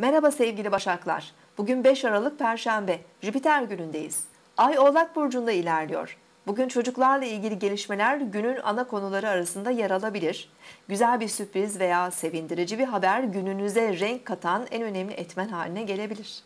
Merhaba sevgili Başaklar. Bugün 5 Aralık Perşembe, Jüpiter günündeyiz. Ay Oğlak Burcu'nda ilerliyor. Bugün çocuklarla ilgili gelişmeler günün ana konuları arasında yer alabilir. Güzel bir sürpriz veya sevindirici bir haber gününüze renk katan en önemli etmen haline gelebilir.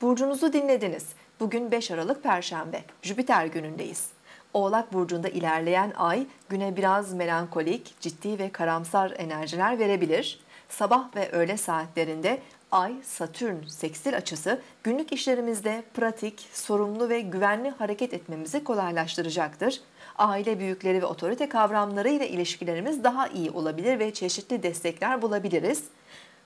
Burcunuzu dinlediniz. Bugün 5 Aralık Perşembe, Jüpiter günündeyiz. Oğlak burcunda ilerleyen ay güne biraz melankolik, ciddi ve karamsar enerjiler verebilir. Sabah ve öğle saatlerinde Ay, Satürn, Seksil açısı günlük işlerimizde pratik, sorumlu ve güvenli hareket etmemizi kolaylaştıracaktır. Aile büyükleri ve otorite kavramları ile ilişkilerimiz daha iyi olabilir ve çeşitli destekler bulabiliriz.